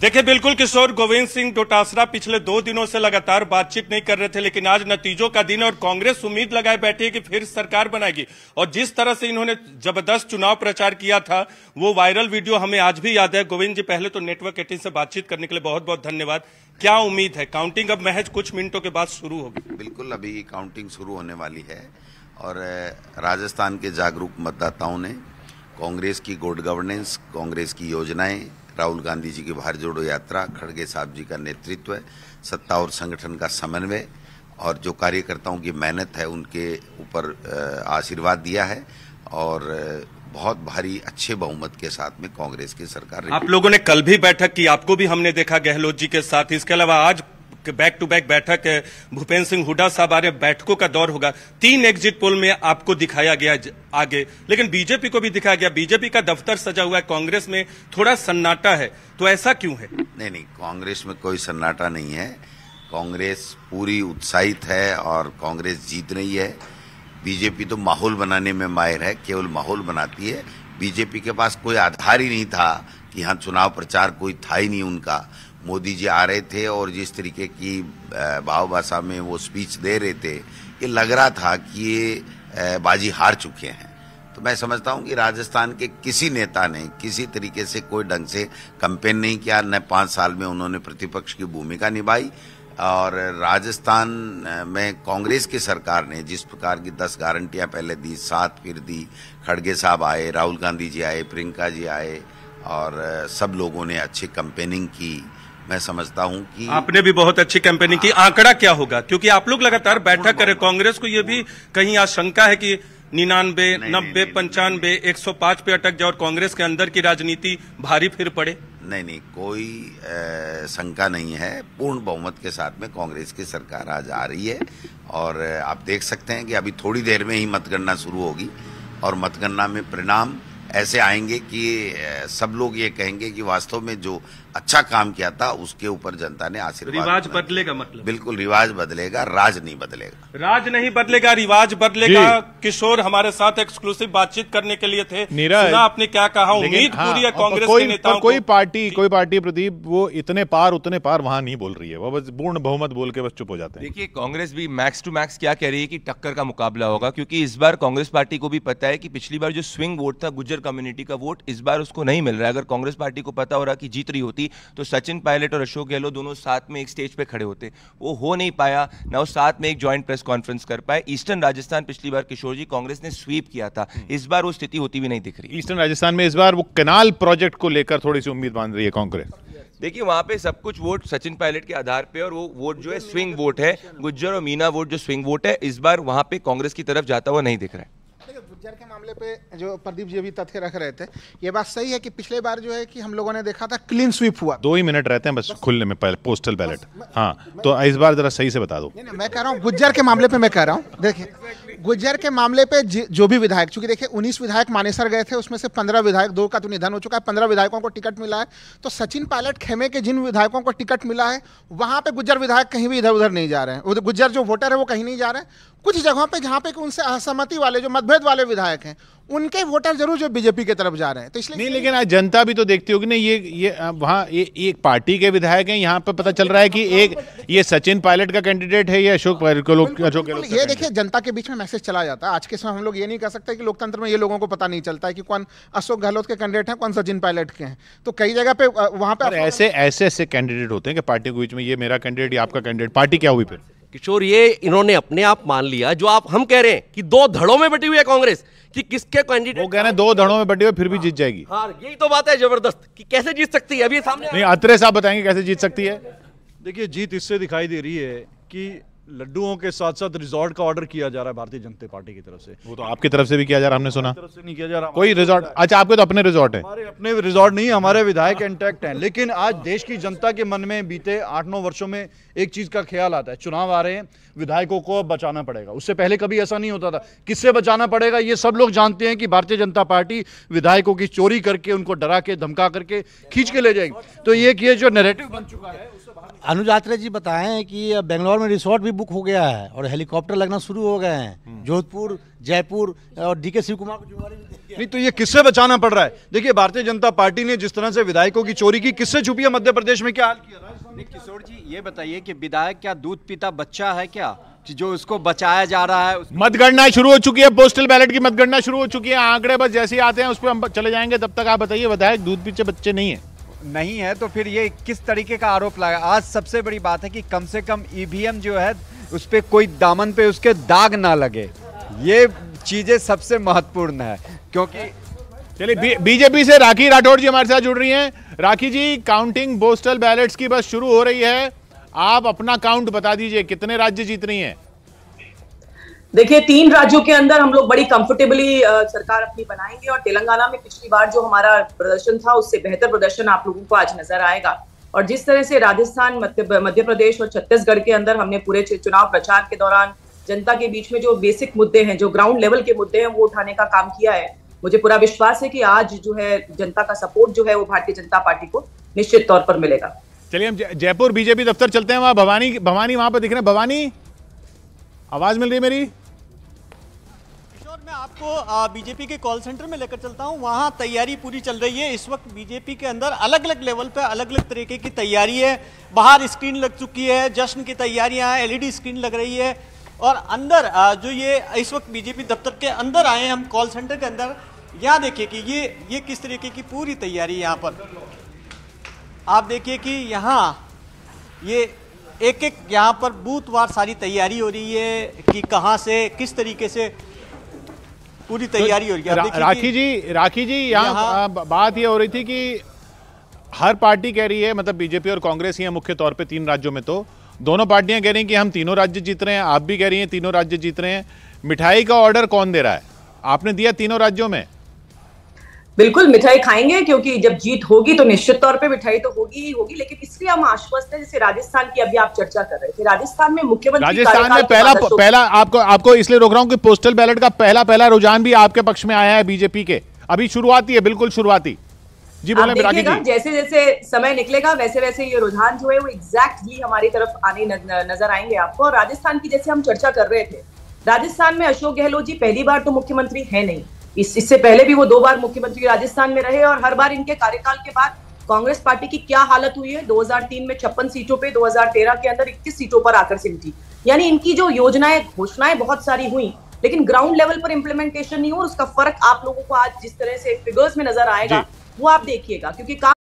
देखिए बिल्कुल किशोर गोविंद सिंह डोटासरा पिछले दो दिनों से लगातार बातचीत नहीं कर रहे थे लेकिन आज नतीजों का दिन और कांग्रेस उम्मीद लगाए बैठी है कि फिर सरकार बनाएगी और जिस तरह से इन्होंने जबरदस्त चुनाव प्रचार किया था वो वायरल वीडियो हमें आज भी याद है गोविंद जी पहले तो नेटवर्क एटीन से बातचीत करने के लिए बहुत बहुत धन्यवाद क्या उम्मीद है काउंटिंग अब महज कुछ मिनटों के बाद शुरू होगी बिल्कुल अभी काउंटिंग शुरू होने वाली है और राजस्थान के जागरूक मतदाताओं ने कांग्रेस की गुड गवर्नेंस कांग्रेस की योजनाएं राहुल गांधी जी की भारत जोड़ो यात्रा खड़गे साहब जी का नेतृत्व सत्ता और संगठन का समन्वय और जो कार्यकर्ताओं की मेहनत है उनके ऊपर आशीर्वाद दिया है और बहुत भारी अच्छे बहुमत के साथ में कांग्रेस की सरकार आप लोगों ने कल भी बैठक की आपको भी हमने देखा गहलोत जी के साथ इसके अलावा आज बैक टू बैक बैठक भूपेंद्र सिंह हुड्डा साहब आ रहे बैठकों का दौर होगा तीन एग्जिट पोल में आपको दिखाया गया आगे लेकिन बीजेपी को भी दिखाया गया बीजेपी का दफ्तर सजा हुआ है कांग्रेस में थोड़ा सन्नाटा है तो ऐसा क्यों है नहीं नहीं कांग्रेस में कोई सन्नाटा नहीं है कांग्रेस पूरी उत्साहित है और कांग्रेस जीत रही है बीजेपी तो माहौल बनाने में माहिर है केवल माहौल बनाती है बीजेपी के पास कोई आधार ही नहीं था कि यहाँ चुनाव प्रचार कोई था ही नहीं उनका मोदी जी आ रहे थे और जिस तरीके की भाव भाषा में वो स्पीच दे रहे थे ये लग रहा था कि ये बाजी हार चुके हैं तो मैं समझता हूँ कि राजस्थान के किसी नेता ने किसी तरीके से कोई ढंग से कंपेन नहीं किया न पाँच साल में उन्होंने प्रतिपक्ष की भूमिका निभाई और राजस्थान में कांग्रेस की सरकार ने जिस प्रकार की दस गारंटियां पहले दी सात फिर दी खड़गे साहब आए राहुल गांधी जी आए प्रियंका जी आए और सब लोगों ने अच्छी कंपेनिंग की मैं समझता हूं कि आपने भी बहुत अच्छी कैंपेनिंग की हाँ। आंकड़ा क्या होगा क्योंकि आप लोग लगातार बैठक करें कांग्रेस को ये भी कहीं आशंका है कि निन्यानबे नब्बे पंचानबे एक सौ पांच पे अटक जाए और कांग्रेस के अंदर की राजनीति भारी फिर पड़े नहीं नहीं कोई शंका नहीं है पूर्ण बहुमत के साथ में कांग्रेस की सरकार आज आ रही है और आप देख सकते हैं कि अभी थोड़ी देर में ही मतगणना शुरू होगी और मतगणना में परिणाम ऐसे आएंगे कि सब लोग ये कहेंगे कि वास्तव में जो अच्छा काम किया था उसके ऊपर जनता ने आशीर्वाद रिवाज बदलेगा मतलब बिल्कुल रिवाज बदलेगा राज नहीं बदलेगा राज नहीं बदलेगा रिवाज बदलेगा किशोर हमारे साथ एक्सक्लूसिव बातचीत करने के लिए थे आपने क्या कहा उम्मीद हाँ, पूरी है कांग्रेस कोई, के कोई पार्टी कोई पार्टी प्रदीप वो इतने पार उतने पार वहां नहीं बोल रही है वो बस पूर्ण बहुमत बोल के बस चुप हो जाते हैं देखिए कांग्रेस भी मैक्स टू मैक्स क्या कह रही है कि टक्कर का मुकाबला होगा क्योंकि इस बार कांग्रेस पार्टी को भी पता है कि पिछली बार जो स्विंग वोट था गुजर कम्युनिटी का वोट इस बार उसको नहीं मिल रहा है अगर कांग्रेस पार्टी को पता हो रहा कि जीत रही होती थी तो सचिन पायलट और अशोक गहलोत दोनों साथ में एक स्टेज पे खड़े होते वो हो नहीं पाया ना वो साथ में एक ज्वाइंट प्रेस कॉन्फ्रेंस कर पाए ईस्टर्न राजस्थान पिछली बार किशोर जी कांग्रेस ने स्वीप किया था हम्म। इस बार वो स्थिति होती भी नहीं दिख रही ईस्टर्न राजस्थान में इस बार वो कनाल प्रोजेक्ट को लेकर थोड़ी सी उम्मीद बांध रही है कांग्रेस देखिए वहाँ पे सब कुछ वोट सचिन पायलट के आधार पे और वो वोट जो है स्विंग वोट है गुज्जर और मीना वोट जो स्विंग वोट है इस बार वहाँ पे कांग्रेस की तरफ जाता हुआ नहीं दिख रहा है गुज्जर के मामले पे जो प्रदीप जी अभी तथ्य रख रहे थे ये बात सही है कि पिछले बार जो है कि हम लोगों ने देखा था क्लीन स्वीप हुआ दो ही मिनट रहते हैं बस, बस खुलने में पोस्टल बैलेट हाँ तो इस बार जरा सही से बता दो नहीं, नहीं, मैं कह रहा हूँ गुज्जर के मामले पे मैं कह रहा हूँ देखिए गुज्जर के मामले पे जो भी विधायक चूंकि देखिए 19 विधायक मानेसर गए थे उसमें से 15 विधायक दो का तो निधन हो चुका है 15 विधायकों को टिकट मिला है तो सचिन पायलट खेमे के जिन विधायकों को टिकट मिला है वहाँ पे गुज्जर विधायक कहीं भी इधर उधर नहीं जा रहे हैं गुज्जर जो वोटर है वो कहीं नहीं जा रहे हैं कुछ जगहों पर जहाँ पे उनसे असहमति वाले जो मतभेद वाले विधायक हैं उनके वोटर जरूर जो बीजेपी की तरफ जा रहे हैं तो इसलिए नहीं लेकिन आज जनता भी तो देखती होगी ना ये ये वहाँ ये एक पार्टी के विधायक हैं यहाँ पे पता चल रहा है कि एक ये सचिन पायलट का कैंडिडेट है ये अशोक पायलट को लोग अशोक ये देखिए जनता के बीच में मैसेज चला जाता है आज के समय हम लोग ये नहीं कह सकते कि लोकतंत्र में ये लोगों को पता नहीं चलता है कि कौन अशोक गहलोत के कैंडिडेट हैं कौन सचिन पायलट के हैं तो कई जगह पे वहाँ पर ऐसे ऐसे ऐसे कैंडिडेट होते हैं कि पार्टी के बीच में ये मेरा कैंडिडेट या आपका कैंडिडेट पार्टी क्या हुई फिर किशोर ये इन्होंने अपने आप मान लिया जो आप हम कह रहे हैं कि दो धड़ों में बटी हुई है कांग्रेस कि किसके कैंडिडेट वो कह रहे हैं दो धड़ों में बटी हुई फिर भी जीत जाएगी हाँ यही तो बात है जबरदस्त कि कैसे जीत सकती है अभी सामने नहीं अत्रे साहब बताएंगे कैसे जीत सकती है देखिए जीत इससे दिखाई दे रही है कि लड्डुओं के साथ साथ रिजॉर्ट का ऑर्डर किया जा रहा है भारतीय जनता पार्टी की तरफ से वो तो आपकी तरफ से भी किया जा रहा है हमने सुना तरफ से नहीं किया जा रहा कोई रिजॉर्ट अच्छा आपके तो अपने रिजॉर्ट है हमारे अपने रिजॉर्ट नहीं हमारे विधायक इंटैक्ट हैं लेकिन आज देश की जनता के मन में बीते आठ नौ वर्षों में एक चीज का ख्याल आता है चुनाव आ रहे हैं विधायकों को बचाना पड़ेगा उससे पहले कभी ऐसा नहीं होता था किससे बचाना पड़ेगा ये सब लोग जानते हैं कि भारतीय जनता पार्टी विधायकों की चोरी करके उनको डरा के धमका करके खींच के ले जाएगी तो ये जो नेरेटिव बन चुका है अनुजात्रा जी बताए कि बेंगलोर में रिसोर्ट भी बुक हो गया है और हेलीकॉप्टर लगना शुरू हो गए हैं हम्म। जोधपुर जयपुर और डीके शिव कुमार नहीं तो ये किससे बचाना पड़ रहा है देखिए भारतीय जनता पार्टी ने जिस तरह से विधायकों की चोरी की किससे छुपी है मध्य प्रदेश में क्या हाल किया किशोर जी ये बताइए की विधायक क्या दूध पीता बच्चा है क्या जो उसको बचाया जा रहा है मतगणना शुरू हो चुकी है पोस्टल बैलेट की मतगणना शुरू हो चुकी है आंकड़े बस जैसे आते हैं उस पर हम चले जाएंगे तब तक आप बताइए विधायक दूध पीछे बच्चे नहीं है नहीं है तो फिर ये किस तरीके का आरोप लगा आज सबसे बड़ी बात है कि कम से कम ईवीएम e जो है उस पर कोई दामन पे उसके दाग ना लगे ये चीज़ें सबसे महत्वपूर्ण है क्योंकि चलिए बीजेपी से राखी राठौड़ जी हमारे साथ जुड़ रही हैं Rakhi ji counting postal ballots की बस शुरू हो रही है आप अपना काउंट बता दीजिए कितने राज्य जीत रही हैं देखिए तीन राज्यों के अंदर हम लोग बड़ी कंफर्टेबली सरकार अपनी बनाएंगे और तेलंगाना में पिछली बार जो हमारा प्रदर्शन था उससे बेहतर प्रदर्शन आप लोगों को आज नजर आएगा और जिस तरह से राजस्थान मध्य प्रदेश और छत्तीसगढ़ के अंदर हमने पूरे चुनाव प्रचार के दौरान जनता के बीच में जो बेसिक मुद्दे हैं जो ग्राउंड लेवल के मुद्दे हैं वो उठाने का काम किया है मुझे पूरा विश्वास है कि आज जो है जनता का सपोर्ट जो है वो भारतीय जनता पार्टी को निश्चित तौर पर मिलेगा चलिए हम जयपुर बीजेपी दफ्तर चलते हैं वहाँ भवानी भवानी वहाँ पर दिख रहे हैं भवानी आवाज मिल रही है मेरी आपको बीजेपी के कॉल सेंटर में लेकर चलता हूँ वहाँ तैयारी पूरी चल रही है इस वक्त बीजेपी के अंदर अलग अलग लेवल पर अलग अलग तरीके की तैयारी है बाहर स्क्रीन लग चुकी है जश्न की तैयारियाँ हैं एलईडी स्क्रीन e लग रही है और अंदर जो ये इस वक्त बीजेपी दफ्तर के अंदर आए हैं हम कॉल सेंटर के अंदर यहाँ देखिए कि ये ये किस तरीके की पूरी तैयारी यहाँ पर आप देखिए कि यहाँ ये एक एक यहाँ पर बूथवार सारी तैयारी हो रही है कि कहाँ से किस तरीके से पूरी तैयारी हो रही है राखी जी राखी जी यहाँ बात ये हो रही थी कि हर पार्टी कह रही है मतलब बीजेपी और कांग्रेस ही है मुख्य तौर पे तीन राज्यों में तो दोनों पार्टियां कह रही हैं कि हम तीनों राज्य जीत रहे हैं आप भी कह रही हैं तीनों राज्य जीत रहे हैं मिठाई का ऑर्डर कौन दे रहा है आपने दिया तीनों राज्यों में बिल्कुल मिठाई खाएंगे क्योंकि जब जीत होगी तो निश्चित तौर पे मिठाई तो होगी ही होगी लेकिन इसलिए हम आश्वस्त हैं जैसे राजस्थान की अभी आप चर्चा कर रहे थे राजस्थान में मुख्यमंत्री राजस्थान में पहला पहला आपको आपको इसलिए रोक रहा हूँ कि पोस्टल बैलेट का पहला पहला रुझान भी आपके पक्ष में आया है बीजेपी के अभी शुरुआती है बिल्कुल शुरुआती जी बोले जैसे जैसे समय निकलेगा वैसे वैसे ये रुझान जो है वो एग्जैक्टली हमारी तरफ आने नजर आएंगे आपको और राजस्थान की जैसे हम चर्चा कर रहे थे राजस्थान में अशोक गहलोत जी पहली बार तो मुख्यमंत्री है नहीं इस इससे पहले भी वो दो बार मुख्यमंत्री राजस्थान में रहे और हर बार इनके कार्यकाल के बाद कांग्रेस पार्टी की क्या हालत हुई है 2003 में छप्पन सीटों पे 2013 के अंदर 21 सीटों पर आकर सिंह थी यानी इनकी जो योजनाएं घोषणाएं बहुत सारी हुई लेकिन ग्राउंड लेवल पर इम्प्लीमेंटेशन नहीं हो उसका फर्क आप लोगों को आज जिस तरह से फिगर्स में नजर आएगा वो आप देखिएगा क्योंकि